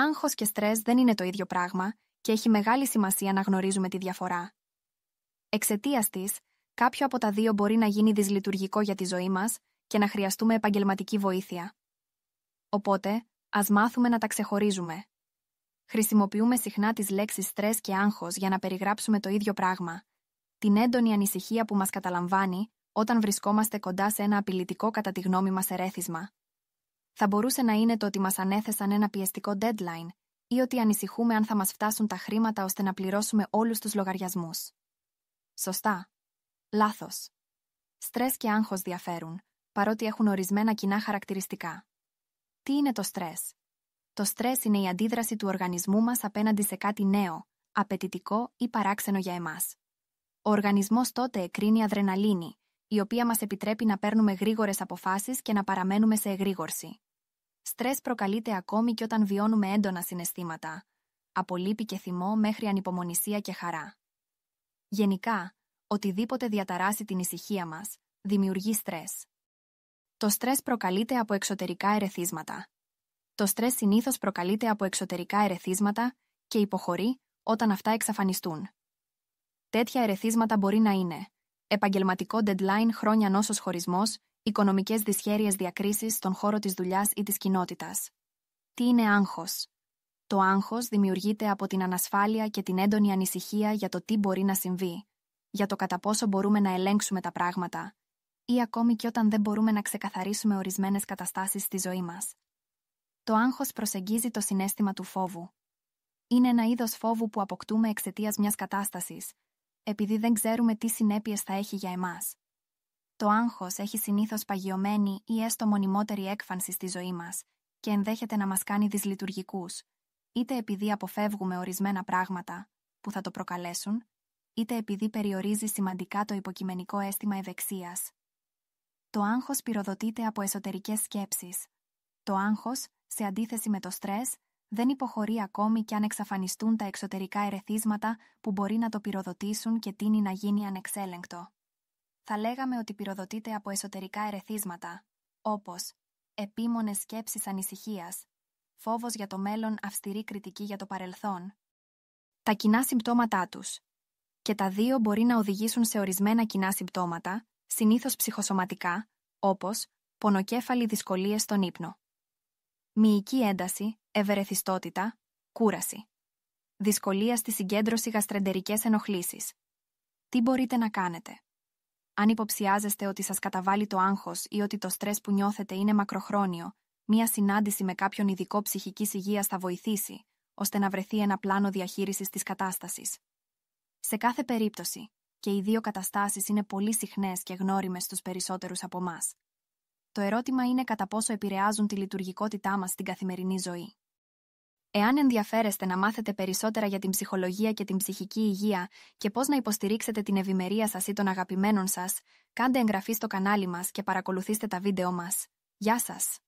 Άγχος και στρες δεν είναι το ίδιο πράγμα και έχει μεγάλη σημασία να γνωρίζουμε τη διαφορά. Εξαιτίας της, κάποιο από τα δύο μπορεί να γίνει δυσλειτουργικό για τη ζωή μας και να χρειαστούμε επαγγελματική βοήθεια. Οπότε, ας μάθουμε να τα ξεχωρίζουμε. Χρησιμοποιούμε συχνά τις λέξεις στρες και άγχος για να περιγράψουμε το ίδιο πράγμα. Την έντονη ανησυχία που μας καταλαμβάνει όταν βρισκόμαστε κοντά σε ένα απειλητικό κατά τη γνώμη μας ερέθισμα. Θα μπορούσε να είναι το ότι μας ανέθεσαν ένα πιεστικό deadline ή ότι ανησυχούμε αν θα μας φτάσουν τα χρήματα ώστε να πληρώσουμε όλους τους λογαριασμούς. Σωστά. Λάθος. Στρες και άγχος διαφέρουν, παρότι έχουν ορισμένα κοινά χαρακτηριστικά. Τι είναι το στρες. Το στρες είναι η αντίδραση του οργανισμού μας απέναντι σε κάτι νέο, απαιτητικό ή παράξενο για εμάς. Ο οργανισμός τότε εκρίνει αδρεναλίνη, η οποία μας επιτρέπει να παίρνουμε γρήγορες αποφάσεις και να παραμένουμε σε εγρήγορση. Στρες προκαλείται ακόμη και όταν βιώνουμε έντονα συναισθήματα, από και θυμό μέχρι ανυπομονησία και χαρά. Γενικά, οτιδήποτε διαταράσει την ησυχία μας, δημιουργεί στρες. Το στρες προκαλείται από εξωτερικά ερεθίσματα. Το στρες συνήθως προκαλείται από εξωτερικά ερεθίσματα και υποχωρεί όταν αυτά εξαφανιστούν. Τέτοια ερεθίσματα μπορεί να είναι επαγγελματικό deadline χρόνια νόσος χωρισμός Οικονομικές δυσχέρειες διακρίσεις στον χώρο της δουλειάς ή της κοινότητας. Τι είναι άγχος? Το άγχος δημιουργείται από την ανασφάλεια και την έντονη ανησυχία για το τι μπορεί να συμβεί, για το κατά πόσο μπορούμε να ελέγξουμε τα πράγματα, ή ακόμη και όταν δεν μπορούμε να ξεκαθαρίσουμε ορισμένες καταστάσεις στη ζωή μας. Το άγχος προσεγγίζει το συνέστημα του φόβου. Είναι ένα είδος φόβου που αποκτούμε εξαιτίας μιας κατάστασης, επειδή δεν ξέρουμε τι συνέπειες θα έχει για εμάς. Το άγχος έχει συνήθως παγιωμένη ή έστω μονιμότερη έκφανση στη ζωή μας και ενδέχεται να μας κάνει δυσλειτουργικούς, είτε επειδή αποφεύγουμε ορισμένα πράγματα που θα το προκαλέσουν, είτε επειδή περιορίζει σημαντικά το υποκειμενικό αίσθημα ευεξίας. Το άγχος πυροδοτείται από εσωτερικές σκέψεις. Το άγχος, σε αντίθεση με το στρες, δεν υποχωρεί ακόμη κι αν εξαφανιστούν τα εξωτερικά ερεθίσματα που μπορεί να το πυροδοτήσουν και τίνει να γίνει ανεξέλεγκτο θα λέγαμε ότι πυροδοτείται από εσωτερικά ερεθίσματα, όπως επίμονες σκέψεις ανησυχίας, φόβος για το μέλλον, αυστηρή κριτική για το παρελθόν. Τα κοινά συμπτώματά τους. Και τα δύο μπορεί να οδηγήσουν σε ορισμένα κοινά συμπτώματα, συνήθως ψυχοσωματικά, όπως πονοκέφαλη δυσκολίες στον ύπνο. Μυϊκή ένταση, ευερεθιστότητα, κούραση. Δυσκολία στη συγκέντρωση γαστρεντερικές ενοχλήσεις. Τι μπορείτε να κάνετε. Αν υποψιάζεστε ότι σας καταβάλει το άγχος ή ότι το στρες που νιώθετε είναι μακροχρόνιο, μία συνάντηση με κάποιον ειδικό ψυχικής υγείας θα βοηθήσει, ώστε να βρεθεί ένα πλάνο διαχείρισης της κατάστασης. Σε κάθε περίπτωση, και οι δύο καταστάσεις είναι πολύ συχνές και γνώριμες στους περισσότερους από εμάς. Το ερώτημα είναι κατά πόσο επηρεάζουν τη λειτουργικότητά μας στην καθημερινή ζωή. Εάν ενδιαφέρεστε να μάθετε περισσότερα για την ψυχολογία και την ψυχική υγεία και πώς να υποστηρίξετε την ευημερία σας ή των αγαπημένων σας, κάντε εγγραφή στο κανάλι μας και παρακολουθήστε τα βίντεο μας. Γεια σας!